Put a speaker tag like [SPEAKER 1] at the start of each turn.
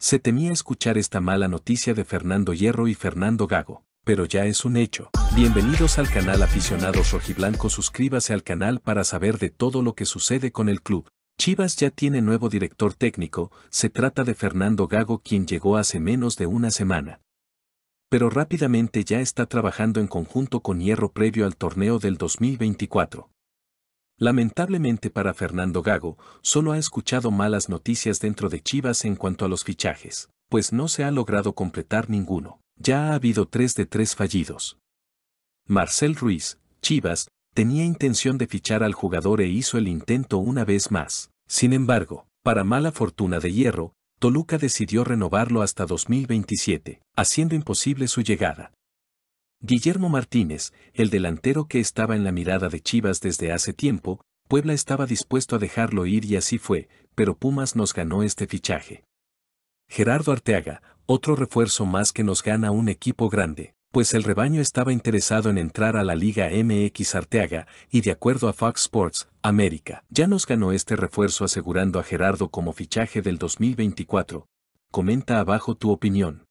[SPEAKER 1] Se temía escuchar esta mala noticia de Fernando Hierro y Fernando Gago, pero ya es un hecho. Bienvenidos al canal Aficionados Rojiblanco, suscríbase al canal para saber de todo lo que sucede con el club. Chivas ya tiene nuevo director técnico, se trata de Fernando Gago quien llegó hace menos de una semana. Pero rápidamente ya está trabajando en conjunto con Hierro previo al torneo del 2024. Lamentablemente para Fernando Gago, solo ha escuchado malas noticias dentro de Chivas en cuanto a los fichajes, pues no se ha logrado completar ninguno. Ya ha habido tres de tres fallidos. Marcel Ruiz, Chivas, tenía intención de fichar al jugador e hizo el intento una vez más. Sin embargo, para mala fortuna de Hierro, Toluca decidió renovarlo hasta 2027, haciendo imposible su llegada. Guillermo Martínez, el delantero que estaba en la mirada de Chivas desde hace tiempo, Puebla estaba dispuesto a dejarlo ir y así fue, pero Pumas nos ganó este fichaje. Gerardo Arteaga, otro refuerzo más que nos gana un equipo grande, pues el rebaño estaba interesado en entrar a la Liga MX Arteaga, y de acuerdo a Fox Sports, América, ya nos ganó este refuerzo asegurando a Gerardo como fichaje del 2024. Comenta abajo tu opinión.